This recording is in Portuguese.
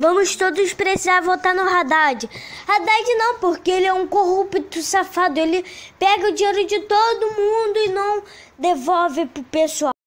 Vamos todos precisar votar no Haddad. Haddad não, porque ele é um corrupto safado. Ele pega o dinheiro de todo mundo e não devolve pro pessoal.